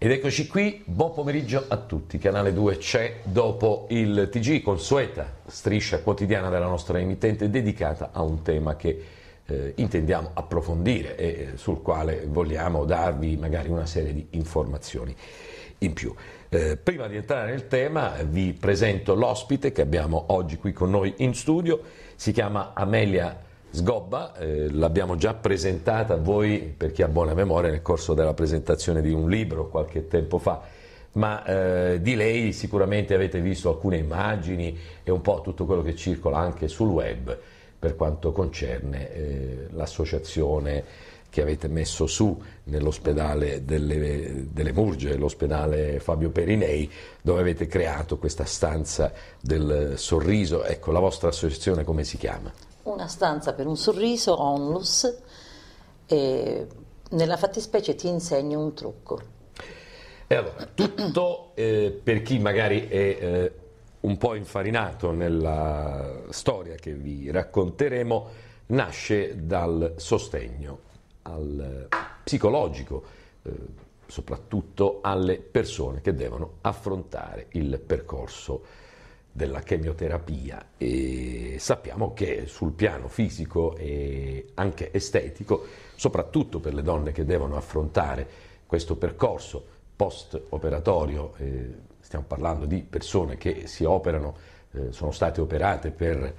Ed eccoci qui, buon pomeriggio a tutti. Canale 2 c'è dopo il TG, consueta striscia quotidiana della nostra emittente dedicata a un tema che eh, intendiamo approfondire e eh, sul quale vogliamo darvi magari una serie di informazioni in più. Eh, prima di entrare nel tema vi presento l'ospite che abbiamo oggi qui con noi in studio, si chiama Amelia Sgobba, eh, l'abbiamo già presentata a voi, per chi ha buona memoria, nel corso della presentazione di un libro qualche tempo fa, ma eh, di lei sicuramente avete visto alcune immagini e un po' tutto quello che circola anche sul web per quanto concerne eh, l'associazione che avete messo su nell'ospedale delle, delle Murge, l'ospedale Fabio Perinei, dove avete creato questa stanza del sorriso. Ecco, la vostra associazione come si chiama? una stanza per un sorriso, onlus, e nella fattispecie ti insegno un trucco. E allora, tutto eh, per chi magari è eh, un po' infarinato nella storia che vi racconteremo, nasce dal sostegno al eh, psicologico, eh, soprattutto alle persone che devono affrontare il percorso della chemioterapia e sappiamo che sul piano fisico e anche estetico, soprattutto per le donne che devono affrontare questo percorso post-operatorio, eh, stiamo parlando di persone che si operano, eh, sono state operate per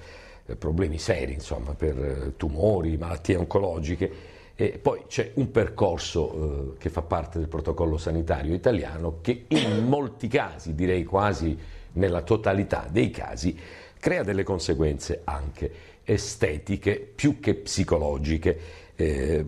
eh, problemi seri, insomma, per eh, tumori, malattie oncologiche, e poi c'è un percorso eh, che fa parte del protocollo sanitario italiano che in molti casi, direi quasi nella totalità dei casi crea delle conseguenze anche estetiche più che psicologiche. Eh,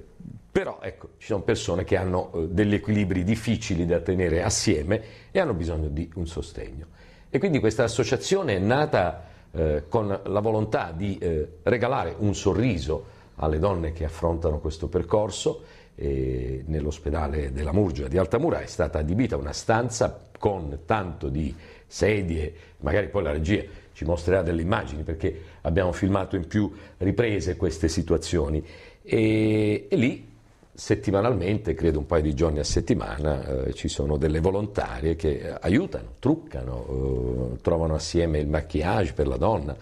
però ecco, ci sono persone che hanno eh, degli equilibri difficili da tenere assieme e hanno bisogno di un sostegno. E quindi questa associazione è nata eh, con la volontà di eh, regalare un sorriso alle donne che affrontano questo percorso. nell'ospedale della Murgia di Altamura è stata adibita una stanza con tanto di sedie, magari poi la regia ci mostrerà delle immagini perché abbiamo filmato in più riprese queste situazioni e, e lì settimanalmente, credo un paio di giorni a settimana, eh, ci sono delle volontarie che aiutano, truccano, eh, trovano assieme il maquillage per la donna.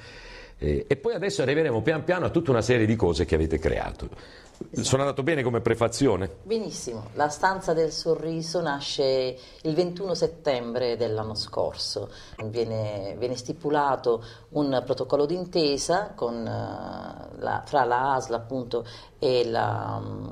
Eh, e poi adesso arriveremo pian piano a tutta una serie di cose che avete creato. Esatto. Sono andato bene come prefazione? Benissimo, La stanza del sorriso nasce il 21 settembre dell'anno scorso, viene, viene stipulato un protocollo d'intesa eh, fra la ASL appunto, e la, mm,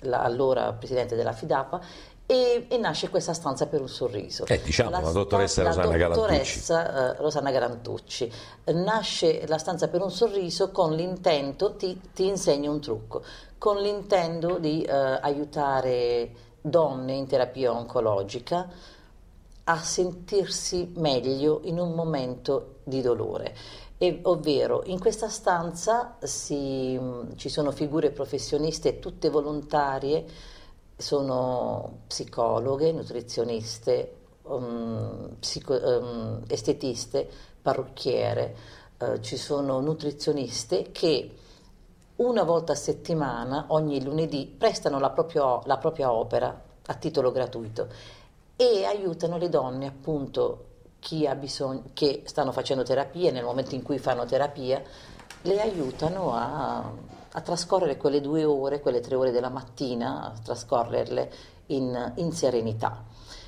la, allora Presidente della Fidapa e, e, nasce questa stanza per un sorriso. Eh, diciamo, la, la dottoressa, Rosanna, la dottoressa Garantucci. Eh, Rosanna Garantucci. Nasce la stanza per un sorriso con l'intento ti, ti insegno un trucco con l'intento di eh, aiutare donne in terapia oncologica a sentirsi meglio in un momento di dolore. E, ovvero in questa stanza si, mm, ci sono figure professioniste tutte volontarie, sono psicologhe, nutrizioniste, um, psico, um, estetiste, parrucchiere, uh, ci sono nutrizioniste che una volta a settimana, ogni lunedì, prestano la, proprio, la propria opera a titolo gratuito e aiutano le donne appunto chi ha bisogno, che stanno facendo terapia, nel momento in cui fanno terapia, le aiutano a, a trascorrere quelle due ore, quelle tre ore della mattina, a trascorrerle in, in serenità.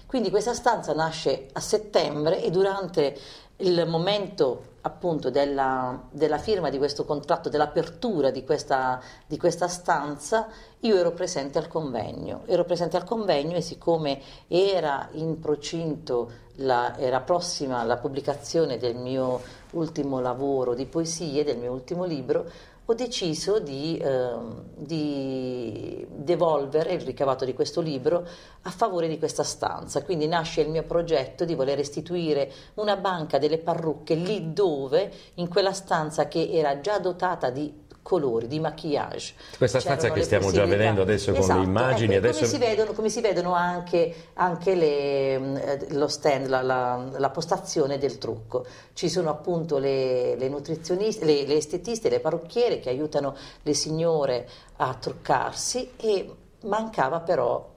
Quindi questa stanza nasce a settembre e durante il momento appunto della, della, firma di questo contratto, dell'apertura di questa, di questa, stanza, io ero presente al convegno. Ero presente al convegno e siccome era in procinto, la, era prossima la pubblicazione del mio ultimo lavoro di poesie, del mio ultimo libro, ho deciso di, eh, di, devolvere il ricavato di questo libro a favore di questa stanza. Quindi nasce il mio progetto di voler istituire una banca delle parrucche lì dove, in quella stanza che era già dotata di colori, di maquillage. Questa stanza che stiamo già vedendo adesso esatto, con le esatto, ecco, immagini. Ecco, adesso... come, si vedono, come, si vedono, anche, anche le, lo stand, la, la, la, postazione del trucco. Ci sono appunto le, le nutrizioniste, le, le estetiste, le parrucchiere che aiutano le signore a truccarsi e mancava però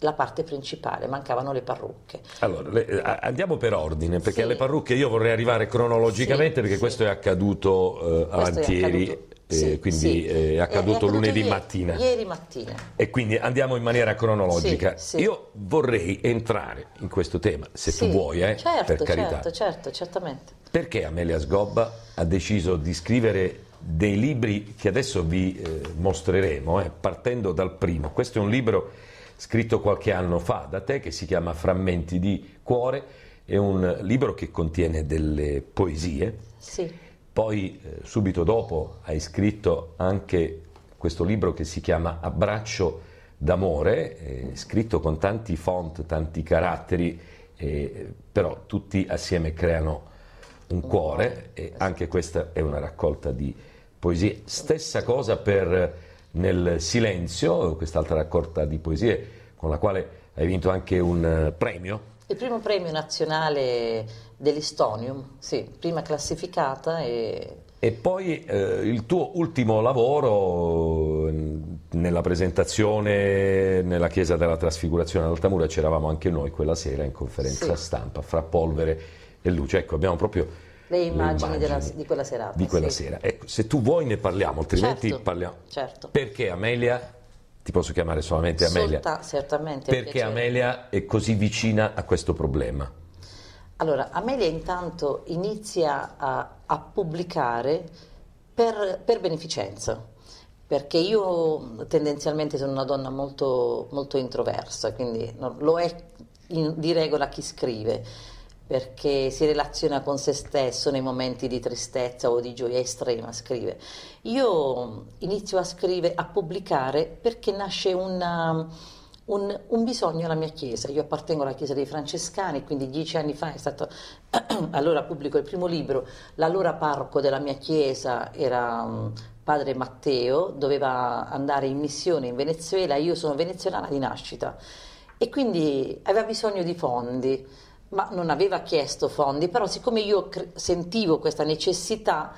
la parte principale, mancavano le parrucche. Allora, le, eh, andiamo per ordine, perché sì. alle parrucche io vorrei arrivare cronologicamente, sì, perché sì. questo è accaduto eh, avanti ieri. Sì, quindi sì. Eh, eh, è accaduto è lunedì ieri, mattina. Ieri mattina. E quindi andiamo in maniera cronologica. Sì, Io vorrei entrare in questo tema, se tu vuoi, eh, certo, per carità. Certo, certo, certamente. Perché Amelia Sgobba ha deciso di scrivere dei libri che adesso vi eh, mostreremo, eh, partendo dal primo. Questo è un libro scritto qualche anno fa da te che si chiama Frammenti di cuore, è un libro che contiene delle poesie. Sì poi eh, subito dopo hai scritto anche questo libro che si chiama Abbraccio d'amore, eh, scritto con tanti font, tanti caratteri, eh, però tutti assieme creano un cuore e anche questa è una raccolta di poesie. Stessa cosa per eh, Nel silenzio, quest'altra raccolta di poesie con la quale hai vinto anche un eh, premio. Il primo premio nazionale dell'Istonium, sì, prima classificata e... E poi eh, il tuo ultimo lavoro mm, nella presentazione nella Chiesa della Trasfigurazione ad Altamura c'eravamo anche noi quella sera in conferenza sì. stampa fra polvere e luce, ecco abbiamo proprio le immagini, le immagini della, di quella serata. Di quella sì. sera. Ecco, se tu vuoi ne parliamo, altrimenti certo, parliamo. Certo. Perché Amelia, ti posso chiamare solamente Amelia? Solta, certamente. Perché Amelia è così vicina a questo problema? Allora, Amelia intanto inizia a, a pubblicare per, per, beneficenza, perché io tendenzialmente sono una donna molto, molto introversa, quindi no, lo è in, di regola chi scrive, perché si relaziona con se stesso nei momenti di tristezza o di gioia estrema, scrive. Io inizio a scrivere, a pubblicare perché nasce una un, un, bisogno alla mia chiesa. Io appartengo alla chiesa dei francescani, quindi dieci anni fa è stato, allora pubblico il primo libro, l'allora parco della mia chiesa era... Um, padre Matteo doveva andare in missione in Venezuela, io sono venezuelana di nascita e quindi aveva bisogno di fondi, ma non aveva chiesto fondi, però siccome io sentivo questa necessità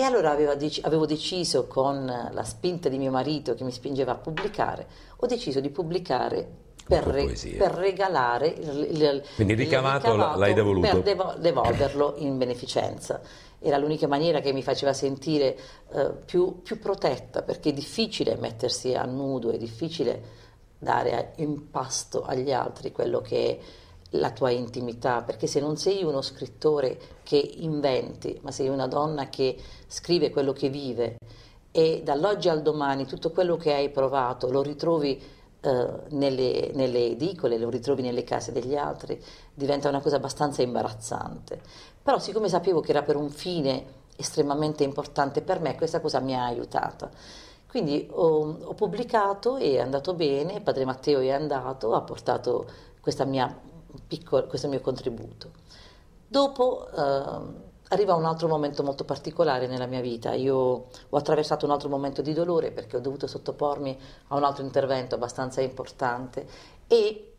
e allora dec avevo deciso con la spinta di mio marito che mi spingeva a pubblicare, ho deciso di pubblicare per, re per, regalare il, il quindi ricavato, l'hai devoluto per devo devolverlo in beneficenza era l'unica maniera che mi faceva sentire eh, più, più, protetta perché è difficile mettersi a nudo è difficile dare a, in pasto agli altri quello che è la tua intimità, perché se non sei uno scrittore che inventi, ma sei una donna che scrive quello che vive e dall'oggi al domani tutto quello che hai provato lo ritrovi eh, nelle, nelle edicole, lo ritrovi nelle case degli altri, diventa una cosa abbastanza imbarazzante. Però siccome sapevo che era per un fine estremamente importante per me, questa cosa mi ha aiutata. Quindi ho, ho pubblicato e è andato bene, Padre Matteo è andato, ha portato questa mia piccolo, questo mio contributo. Dopo eh, arriva un altro momento molto particolare nella mia vita. Io ho attraversato un altro momento di dolore perché ho dovuto sottopormi a un altro intervento abbastanza importante e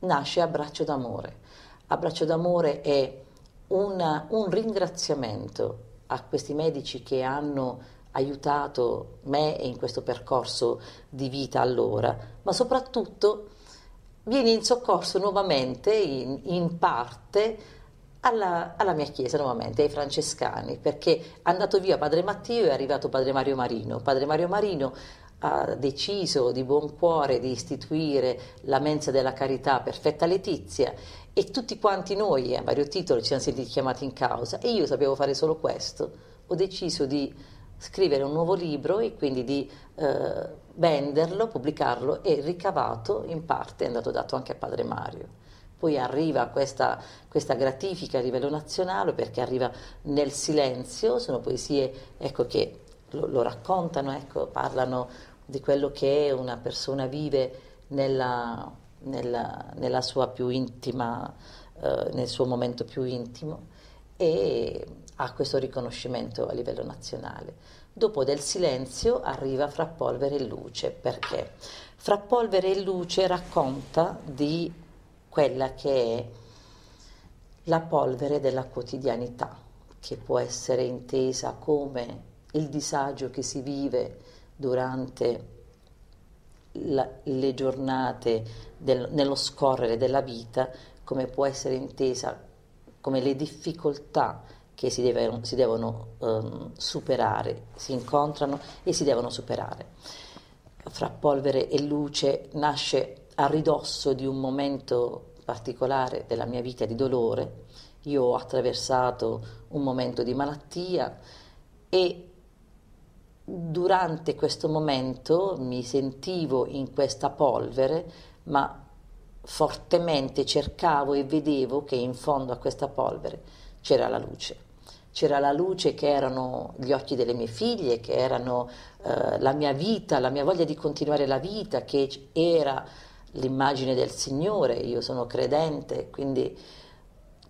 nasce Abbraccio d'amore. Abbraccio d'amore è una, un ringraziamento a questi medici che hanno aiutato me in questo percorso di vita allora, ma soprattutto viene in soccorso nuovamente, in, in parte, alla, alla, mia chiesa nuovamente, ai francescani, perché è andato via Padre Matteo e è arrivato Padre Mario Marino. Padre Mario Marino ha deciso di buon cuore di istituire la mensa della carità Perfetta Letizia e tutti quanti noi a vario titolo ci siamo sentiti chiamati in causa e io sapevo fare solo questo. Ho deciso di scrivere un nuovo libro e quindi di... Eh, venderlo, pubblicarlo e ricavato in parte è andato dato anche a padre Mario. Poi arriva questa, questa gratifica a livello nazionale perché arriva nel silenzio, sono poesie ecco, che lo, lo raccontano, ecco, parlano di quello che una persona vive nella, nella, nella sua più intima, eh, nel suo momento più intimo e ha questo riconoscimento a livello nazionale. Dopo del silenzio arriva Fra polvere e luce, perché Fra polvere e luce racconta di quella che è la polvere della quotidianità, che può essere intesa come il disagio che si vive durante la, le giornate del, nello scorrere della vita, come può essere intesa come le difficoltà che si, deve, si devono um, superare, si incontrano e si devono superare. Fra polvere e luce nasce a ridosso di un momento particolare della mia vita di dolore, io ho attraversato un momento di malattia e durante questo momento mi sentivo in questa polvere, ma fortemente cercavo e vedevo che in fondo a questa polvere c'era la luce c'era la luce che erano gli occhi delle mie figlie, che erano eh, la mia vita, la mia voglia di continuare la vita, che era l'immagine del Signore, io sono credente, quindi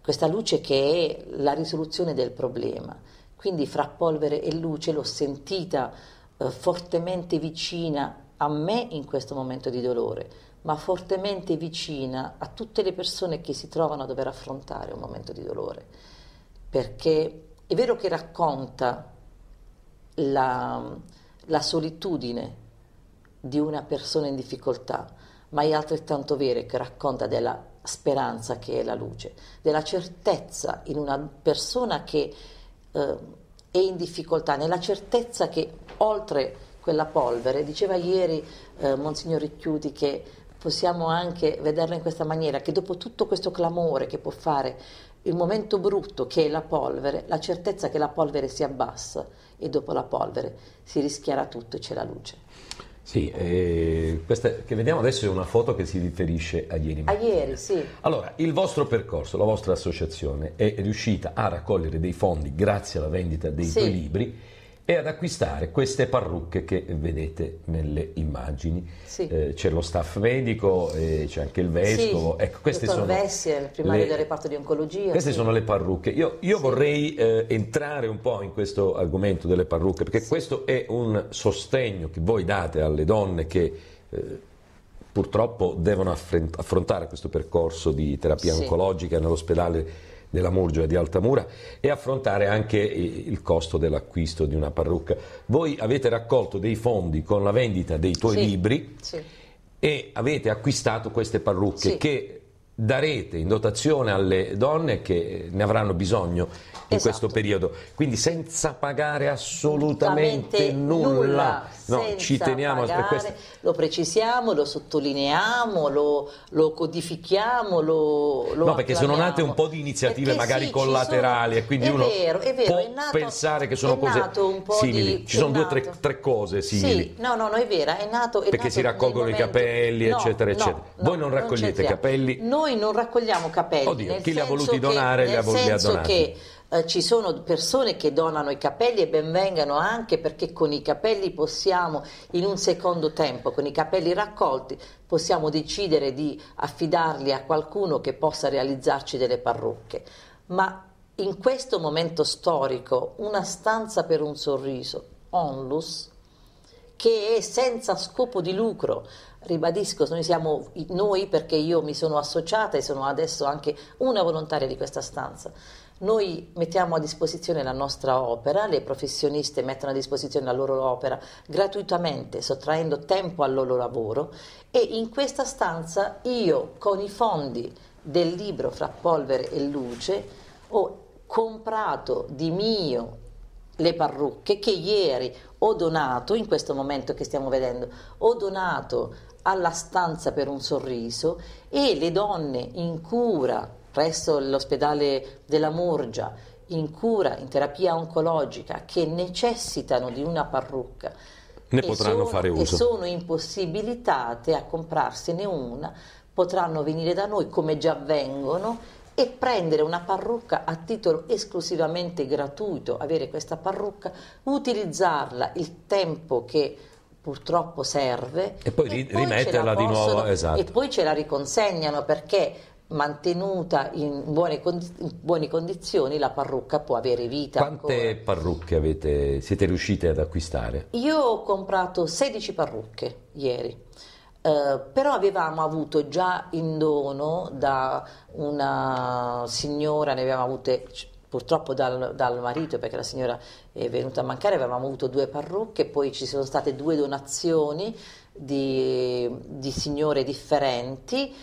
questa luce che è la risoluzione del problema. Quindi fra polvere e luce l'ho sentita eh, fortemente vicina a me in questo momento di dolore, ma fortemente vicina a tutte le persone che si trovano a dover affrontare un momento di dolore, perché è vero che racconta la, la solitudine di una persona in difficoltà, ma è altrettanto vero che racconta della speranza che è la luce, della certezza in una persona che eh, è in difficoltà, nella certezza che oltre quella polvere, diceva ieri eh, Monsignor Ricchiuti che possiamo anche vederla in questa maniera, che dopo tutto questo clamore che può fare il momento brutto che è la polvere, la certezza che la polvere si abbassa e dopo la polvere si rischiara tutto e c'è la luce. Sì, eh, questa che vediamo adesso è una foto che si riferisce a ieri mattina. A ieri, sì. Allora, il vostro percorso, la vostra associazione è riuscita a raccogliere dei fondi grazie alla vendita dei sì. tuoi libri e ad acquistare queste parrucche che vedete nelle immagini. Sì. Eh, c'è lo staff medico, eh, c'è anche il vescovo. Sì, ecco, queste sono Vessier, primario le, del reparto di oncologia. Queste sì. sono le parrucche. Io, io sì. vorrei eh, entrare un po' in questo argomento delle parrucche, perché questo è un sostegno che voi date alle donne che eh, purtroppo devono affrontare questo percorso di terapia oncologica nell'ospedale della Murgia di Altamura e affrontare anche il costo dell'acquisto di una parrucca. Voi avete raccolto dei fondi con la vendita dei tuoi sì, libri sì. e avete acquistato queste parrucche sì. che darete in dotazione alle donne che eh, ne avranno bisogno in esatto. questo periodo. Quindi senza pagare assolutamente nulla. nulla. No, ci teniamo pagare, a questo. Lo precisiamo, lo sottolineiamo, lo, lo codifichiamo, lo, lo No, perché sono nate un po' di iniziative perché magari sì, collaterali sono, e quindi uno vero, vero, può nato, pensare che sono cose simili. Di, ci sono due o tre, tre, cose simili. Sì, no, no, no, è vero, è nato... È perché nato si raccolgono i capelli, no, eccetera, no, eccetera. Voi non raccogliete non capelli. Noi noi non raccogliamo capelli. Oddio, chi li ha voluti donare li ha voluti donare. Che, eh, ci sono persone che donano i capelli e benvengano anche perché con i capelli possiamo in un secondo tempo, con i capelli raccolti, possiamo decidere di affidarli a qualcuno che possa realizzarci delle parrucche. Ma in questo momento storico, una stanza per un sorriso, onlus, che è senza scopo di lucro. Ribadisco, noi siamo noi perché io mi sono associata e sono adesso anche una volontaria di questa stanza. Noi mettiamo a disposizione la nostra opera, le professioniste mettono a disposizione la loro opera gratuitamente, sottraendo tempo al loro lavoro e in questa stanza io con i fondi del libro Fra polvere e luce ho comprato di mio le parrucche che ieri ho donato, in questo momento che stiamo vedendo, ho donato alla stanza per un sorriso e le donne in cura presso l'ospedale della Murgia, in cura, in terapia oncologica, che necessitano di una parrucca, ne potranno sono, fare uso. E sono impossibilitate a comprarsene una, potranno venire da noi come già vengono e prendere una parrucca a titolo esclusivamente gratuito, avere questa parrucca, utilizzarla il tempo che purtroppo serve e poi, e poi rimetterla di nuovo esatto. e poi ce la riconsegnano perché mantenuta in buone, in buone, condizioni la parrucca può avere vita. Quante ancora. parrucche avete, siete riuscite ad acquistare? Io ho comprato 16 parrucche ieri. Eh, però avevamo avuto già in dono da una signora, ne avevamo avute purtroppo dal, dal, marito perché la signora è venuta a mancare, avevamo avuto due parrucche, poi ci sono state due donazioni di, di signore differenti,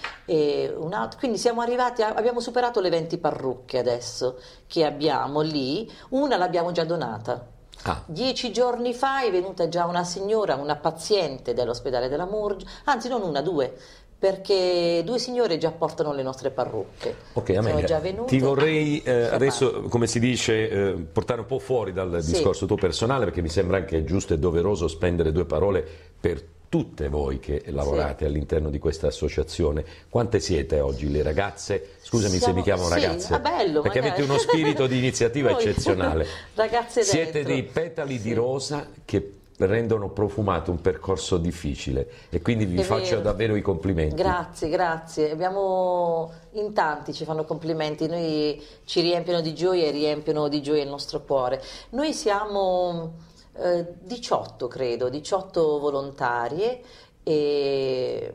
altro, quindi siamo arrivati, a, abbiamo superato le 20 parrucche adesso che abbiamo lì, una l'abbiamo già donata Ah. Dieci giorni fa è venuta già una signora, una paziente dell'ospedale della Murgia, anzi non una, due, perché due signore già portano le nostre parrucche. Ok, Amelia, ti vorrei ah, eh, adesso, come si dice, eh, portare un po' fuori dal sì. discorso tuo personale, perché mi sembra anche giusto e doveroso spendere due parole per tutte voi che lavorate sì. all'interno di questa associazione, quante siete oggi le ragazze? Scusami Siamo, se mi chiamano sì, ragazze, ah, bello, perché magari. avete uno spirito di iniziativa Noi, eccezionale. Ragazze dentro. siete dei petali sì. di rosa che rendono profumato un percorso difficile e quindi vi È faccio vero. davvero i complimenti. Grazie, grazie. Abbiamo in tanti ci fanno complimenti, noi ci riempiono di gioia e riempiono di gioia il nostro cuore. Noi siamo 18 eh, credo, 18 volontarie e,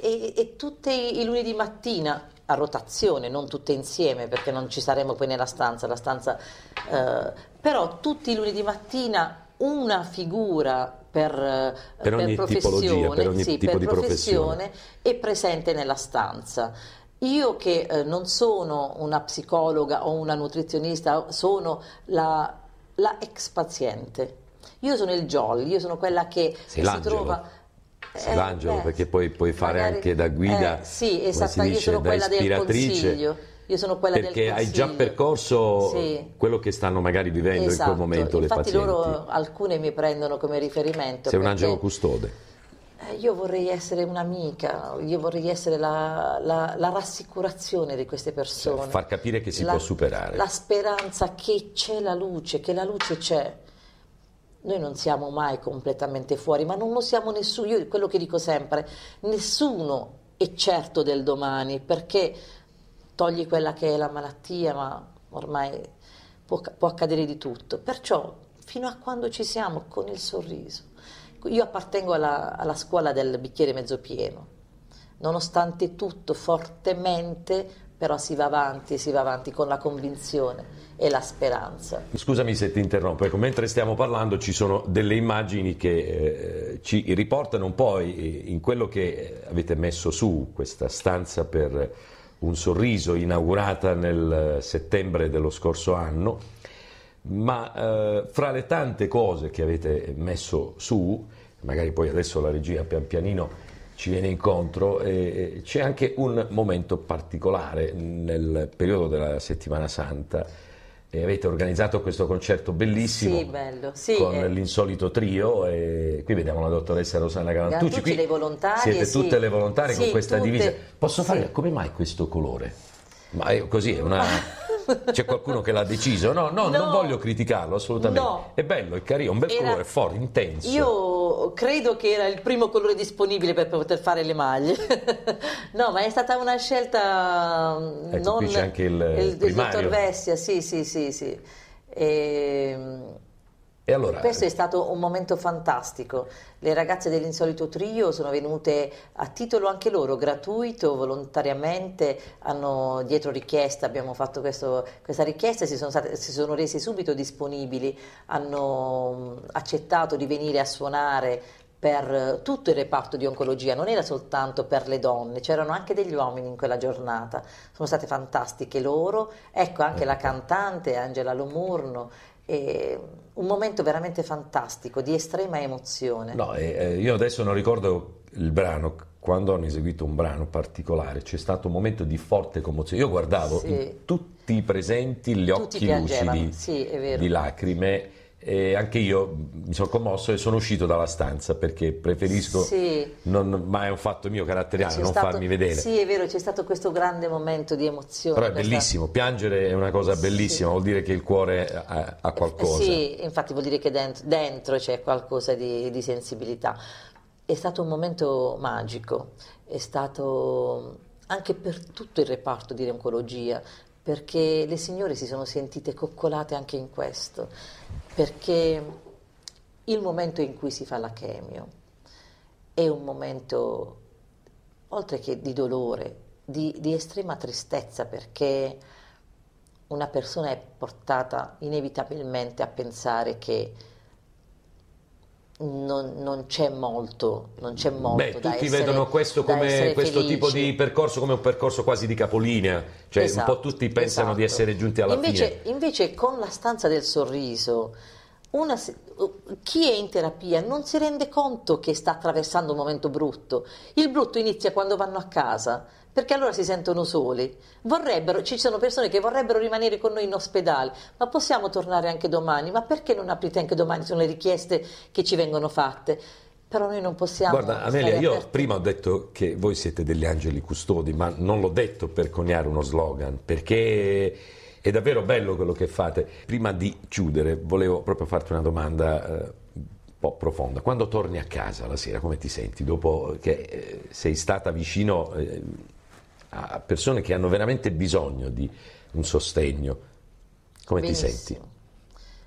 e, e tutti i lunedì mattina a rotazione, non tutte insieme perché non ci saremo poi nella stanza, la stanza, eh, però tutti i lunedì mattina una figura per, eh, per, per professione, per ogni sì, tipo per di professione, professione è presente nella stanza. Io che eh, non sono una psicologa o una nutrizionista, sono la la ex paziente. Io sono il jolly, io sono quella che Sei si trova... Sei eh, l'angelo, beh, perché poi puoi fare magari, anche da guida, eh, sì, esatto, io sono quella del consiglio. Io sono quella perché hai già percorso sì. quello che stanno magari vivendo esatto. in quel esatto. momento Infatti le pazienti. Infatti loro alcune mi prendono come riferimento. Sei un angelo custode. Eh, io vorrei essere un'amica, io vorrei essere la, la, la, rassicurazione di queste persone. Cioè, far capire che si la, può superare. La speranza che c'è la luce, che la luce c'è. Noi non siamo mai completamente fuori, ma non lo siamo nessuno. Io quello che dico sempre, nessuno è certo del domani, perché togli quella che è la malattia, ma ormai può, può accadere di tutto. Perciò, fino a quando ci siamo, con il sorriso. Io appartengo alla, alla scuola del bicchiere mezzo pieno. Nonostante tutto, fortemente però si va avanti, si va avanti con la convinzione e la speranza. Scusami se ti interrompo, ecco, mentre stiamo parlando ci sono delle immagini che eh, ci riportano un po' in quello che eh, avete messo su questa stanza per un sorriso inaugurata nel eh, settembre dello scorso anno ma eh, fra le tante cose che avete messo su, magari poi adesso la regia pian pianino ci viene incontro, eh, c'è anche un momento particolare nel periodo della settimana santa. E avete organizzato questo concerto bellissimo sì, bello, sì, con eh. l'insolito trio e qui vediamo la dottoressa Rosanna Galantucci, qui le siete eh, tutte sì. le volontarie con questa tutte. divisa posso fare, come mai questo colore? ma è così è una c'è qualcuno che l'ha deciso, no, no, no, non voglio criticarlo assolutamente, no. è bello, è carino, un bel era... colore, forte, intenso. Io credo che era il primo colore disponibile per poter fare le maglie, no, ma è stata una scelta ecco, non... qui c'è anche il, il, il, primario. il dottor Vessia, sì, sì, sì, sì. E ehm, allora, Questo è stato un momento fantastico. Le ragazze dell'insolito trio sono venute a titolo anche loro, gratuito, volontariamente, hanno dietro richiesta, abbiamo fatto questo, questa richiesta e si sono, state, si sono resi subito disponibili, hanno accettato di venire a suonare per tutto il reparto di oncologia, non era soltanto per le donne, c'erano anche degli uomini in quella giornata, sono state fantastiche loro, ecco anche la mm. cantante Angela Lomurno. E un momento veramente fantastico, di estrema emozione. No, eh, io adesso non ricordo il brano, quando hanno eseguito un brano particolare c'è stato un momento di forte commozione. Io guardavo sì. tutti i presenti gli tutti occhi lucidi sì, di lacrime e anche io mi sono commosso e sono uscito dalla stanza perché preferisco, sì. non, ma è un fatto mio caratteriale, non stato, farmi vedere. Sì, è vero, c'è stato questo grande momento di emozione. Però è questa... bellissimo, piangere è una cosa bellissima, sì. vuol dire che il cuore ha, ha eh, qualcosa. sì, infatti vuol dire che dentro, dentro c'è qualcosa di, di sensibilità. È stato un momento magico, è stato anche per tutto il reparto di oncologia, perché le signore si sono sentite coccolate anche in questo, perché il momento in cui si fa la chemio è un momento, oltre che di dolore, di, di estrema tristezza, perché una persona è portata inevitabilmente a pensare che non, non, c'è molto, non c'è molto Beh, tutti essere, vedono questo, come, questo tipo di percorso come un percorso quasi di capolinea, cioè esatto, un po' tutti esatto, pensano esatto. di essere giunti alla invece, fine. Invece con la stanza del sorriso, una, chi è in terapia non si rende conto che sta attraversando un momento brutto. Il brutto inizia quando vanno a casa, perché allora si sentono soli. Vorrebbero, ci sono persone che vorrebbero rimanere con noi in ospedale, ma possiamo tornare anche domani, ma perché non aprite anche domani? Sono le richieste che ci vengono fatte. Però noi non possiamo. Guarda, Amelia, io aperti. prima ho detto che voi siete degli angeli custodi, ma non l'ho detto per coniare uno slogan, perché è davvero bello quello che fate. Prima di chiudere, volevo proprio farti una domanda. Eh, po' profonda. Quando torni a casa la sera, come ti senti dopo che eh, sei stata vicino eh, a persone che hanno veramente bisogno di un sostegno. Come Benissimo. ti senti?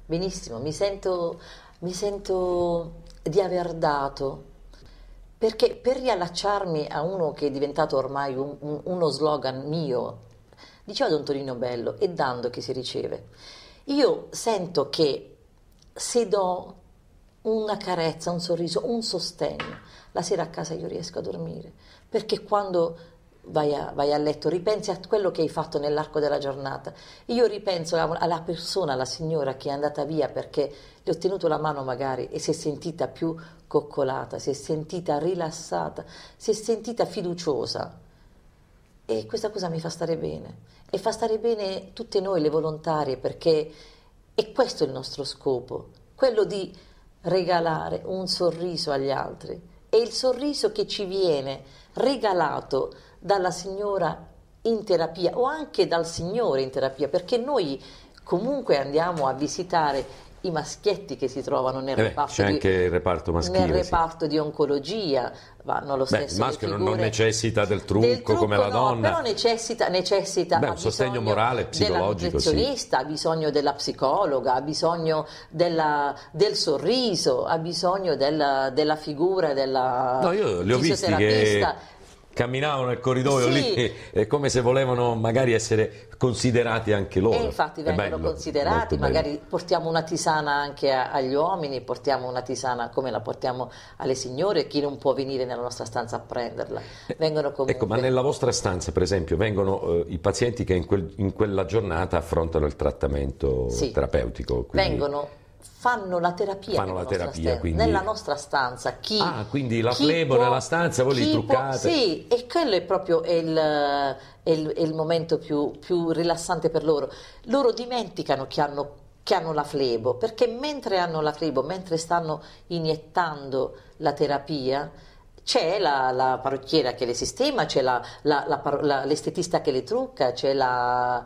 Benissimo, mi sento, mi sento di aver dato perché per riallacciarmi a uno che è diventato ormai un, un, uno slogan mio, diceva Don Torino Bello, è dando che si riceve. Io sento che se do una carezza, un sorriso, un sostegno, la sera a casa io riesco a dormire, perché quando vai a, vai a, letto, ripensi a quello che hai fatto nell'arco della giornata. Io ripenso alla persona, alla signora che è andata via perché le ho tenuto la mano magari e si è sentita più coccolata, si è sentita rilassata, si è sentita fiduciosa. E questa cosa mi fa stare bene. E fa stare bene tutte noi le volontarie perché è questo il nostro scopo, quello di regalare un sorriso agli altri e il sorriso che ci viene regalato dalla signora in terapia o anche dal Signore in terapia, perché noi comunque andiamo a visitare i maschietti che si trovano nel, eh reparto, C'è di, il reparto, maschile, nel reparto sì. di oncologia, vanno lo stesso. Beh, il maschio figure, non necessita del trucco, del trucco come la donna. Però necessita, necessita Beh, un sostegno morale, psicologico. Sì. Ha bisogno della psicologa, ha bisogno della, del sorriso, ha bisogno della, della figura, della no, io li ho visti che camminavano nel corridoio sì. lì è come se volevano magari essere considerati anche loro. E infatti vengono bello, considerati, magari bello. portiamo una tisana anche a, agli uomini, portiamo una tisana come la portiamo alle signore, chi non può venire nella nostra stanza a prenderla. Comunque... Eh, ecco, ma nella vostra stanza per esempio vengono eh, i pazienti che in, quel, in, quella giornata affrontano il trattamento sì. terapeutico? Quindi... Vengono fanno la terapia, fanno la terapia stanza, nella nostra stanza. Chi, ah, quindi la flebo nella stanza, voi li truccate. Può, sì, e quello è proprio il, è il, è il momento più, più, rilassante per loro. Loro dimenticano che hanno, che hanno la flebo, perché mentre hanno la flebo, mentre stanno iniettando la terapia, c'è la, la, parrucchiera che le sistema, c'è la, la, l'estetista che le trucca, c'è la,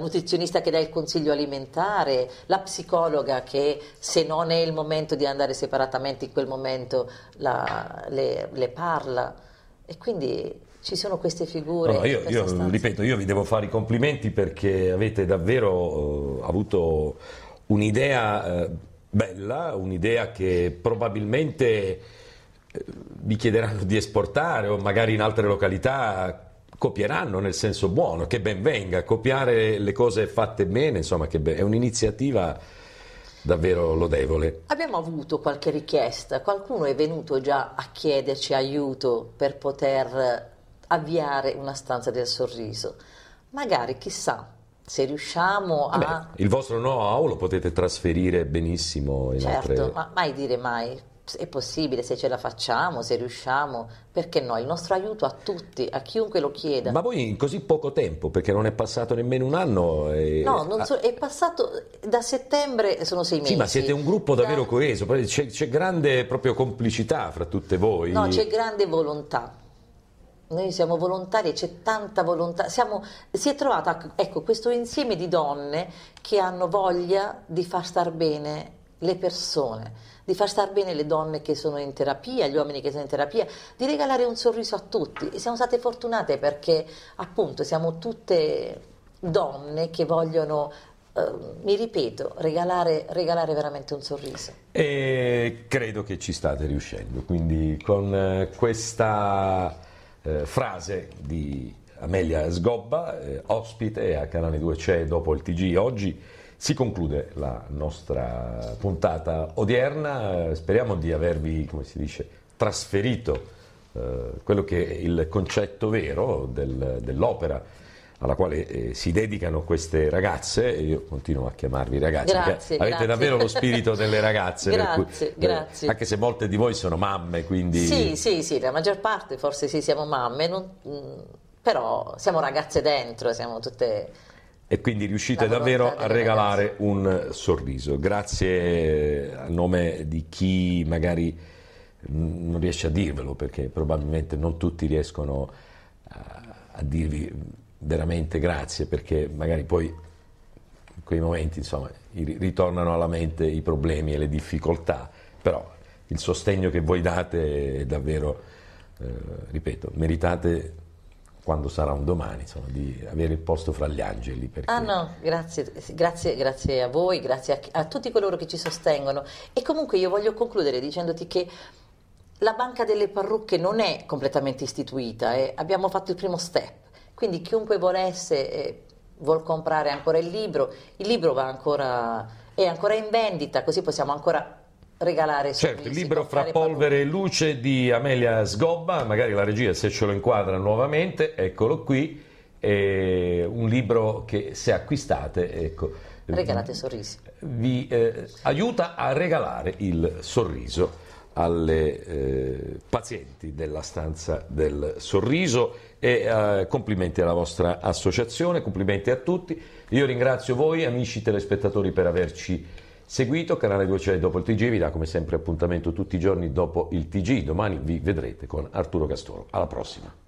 nutrizionista che dà il consiglio alimentare, la psicologa che se non è il momento di andare separatamente in quel momento le, le, parla. E quindi ci sono queste figure. No, io, io ripeto, io vi devo fare i complimenti perché avete davvero eh, avuto un'idea eh, bella, un'idea che probabilmente vi chiederanno di esportare o magari in altre località copieranno nel senso buono, che ben venga, copiare le cose fatte bene, insomma, ben... è un'iniziativa davvero lodevole. Abbiamo avuto qualche richiesta, qualcuno è venuto già a chiederci aiuto per poter avviare una stanza del sorriso. Magari, chissà, se riusciamo a... Beh, il vostro know-how lo potete trasferire benissimo in certo, altre... Certo, ma mai dire mai, è possibile, se ce la facciamo, se riusciamo, perché no? Il nostro aiuto a tutti, a chiunque lo chieda. Ma voi in così poco tempo, perché non è passato nemmeno un anno? E... Eh, no, eh, ah. so, è passato da settembre, sono sei mesi. Sì, ma siete un gruppo davvero da... coeso, c'è, grande proprio complicità fra tutte voi. No, c'è grande volontà. Noi siamo volontari, c'è tanta volontà. Siamo, si è trovata ecco, questo insieme di donne che hanno voglia di far star bene le persone di far star bene le donne che sono in terapia, gli uomini che sono in terapia, di regalare un sorriso a tutti. E siamo state fortunate perché appunto siamo tutte donne che vogliono Uh, mi ripeto, regalare, regalare, veramente un sorriso. E credo che ci state riuscendo, quindi con eh, questa eh, frase di Amelia Sgobba, eh, ospite a Canale 2 c'è dopo il TG oggi, si conclude la nostra puntata odierna, speriamo di avervi, come si dice, trasferito eh, quello che è il concetto vero del, dell'opera alla quale eh, si dedicano queste ragazze, io continuo a chiamarvi ragazze, grazie, avete grazie. davvero lo spirito delle ragazze, grazie, cui, eh, anche se molte di voi sono mamme, quindi... Sì, sì, sì, la maggior parte forse sì siamo mamme, non, mm, però siamo ragazze dentro, siamo tutte e quindi riuscite davvero a regalare un sorriso. Grazie eh, a nome di chi magari mm, non riesce a dirvelo perché probabilmente non tutti riescono a, a dirvi mm, veramente grazie perché magari poi in quei momenti insomma, ritornano alla mente i problemi e le difficoltà, però il sostegno che voi date è davvero, eh, ripeto, meritate quando sarà un domani, insomma, di avere il posto fra gli angeli. Perché... Ah no, grazie, grazie, grazie a voi, grazie a, a, tutti coloro che ci sostengono. E comunque io voglio concludere dicendoti che la Banca delle Parrucche non è completamente istituita, eh. abbiamo fatto il primo step, quindi chiunque volesse eh, vuol comprare ancora il libro, il libro ancora, è ancora in vendita, così possiamo ancora regalare certo, il libro Fra polvere e luce di Amelia Sgobba magari la regia se ce lo inquadra nuovamente eccolo qui è un libro che se acquistate ecco, regalate sorrisi vi eh, aiuta a regalare il sorriso alle eh, pazienti della stanza del sorriso e eh, complimenti alla vostra associazione, complimenti a tutti. Io ringrazio voi amici telespettatori per averci seguito, canale 2 c'è dopo il TG, vi dà come sempre appuntamento tutti i giorni dopo il TG, domani vi vedrete con Arturo Castoro, alla prossima.